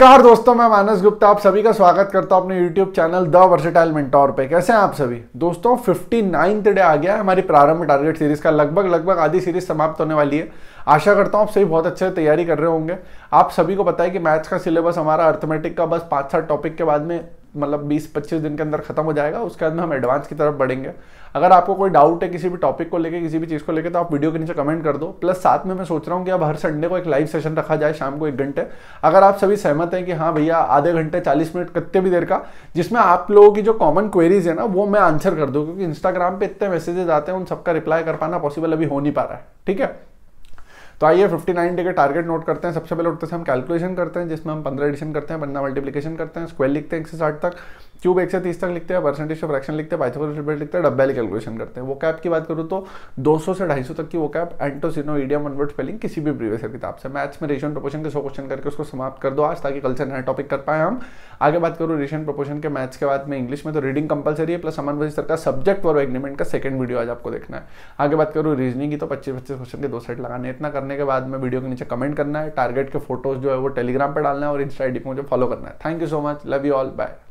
नमस्कार दोस्तों मैं मानस गुप्ता आप सभी का स्वागत करता हूं अपने YouTube channel the versatile mentor पे कैसे हैं आप सभी दोस्तों फिफ्टी नाइन्थ डे आ गया है हमारी प्रारंभ टारगेट सीरीज का लगभग लगभग आधी सीरीज समाप्त होने वाली है आशा करता हूं आप सभी बहुत अच्छे तैयारी कर रहे होंगे आप सभी को पता है कि मैथ्स का सिलेबस हमारा अर्थमेटिक का बस पाँच सात टॉपिक के बाद में मतलब 20-25 दिन के अंदर खत्म हो जाएगा उसके बाद में हम एडवांस की तरफ बढ़ेंगे अगर आपको कोई डाउट है किसी भी टॉपिक को लेके किसी भी चीज़ को लेके तो आप वीडियो के नीचे कमेंट कर दो प्लस साथ में मैं सोच रहा हूँ कि अब हर संडे को एक लाइव सेशन रखा जाए शाम को एक घंटे अगर आप सभी सहमत हैं कि हाँ भैया आधे घंटे चालीस मिनट कितने भी देर का जिसमें आप लोगों की जो कॉमन क्वेरीज है ना वो मैं आंसर कर दूँ क्योंकि इंस्टाग्राम पर इतने मैसेजेज आते हैं उन सबका रिप्लाई कर पाना पॉसिबल अभी हो नहीं पा रहा है ठीक है तो आइए 59 डे के टारगेट नोट करते हैं सबसे पहले उठते से हम कैलकुलेशन करते हैं जिसमें हम पंद्रह एडिशन करते हैं पन्ना मल्टीप्लीकेशन करते हैं स्क्वायर लिखते हैं एक से साठ तक क्यूब एक से तीस तक लिखते हैं परसेंटेज ऑफ फ्रैक्शन लिखते हैं पाइथागोरस रिपीट लिखते हैं डब्बे वाली कैलकुलेशन करते हैं वो कैप की बात करूँ तो 200 से 250 तक की वो कैप एंटोसिनो ईडियम अनवर्ड स्पेलिंग किसी भी प्रीवियस किताब से मैथ्स में रेशन प्रपोर्शन के सौ क्वेश्चन करके उसको समाप्त कर दो आज ताकि कल से नया टॉपिक कर पाए हम आगे बात करूँ रेशन प्रपोर्शन के मैथ्स के बाद में इंग्लिश में तो रीडिंग कंपलसरी है प्लस समान वजिस्तर का सब्जेक्ट और एग्रीमेंट का सेकंड वीडियो आज आपको देखना है आगे बात करूँ रीजनिंग की तो पच्चीस पच्चीस क्वेश्चन के दो सेट लगाने इतना करने के बाद में वीडियो के नीचे कमेंट करना है टारगेट के फोटोज जो है वो टेलीग्राम पर डालना है और इंस्टा को मुझे फॉलो करना है thank you so much love you all bye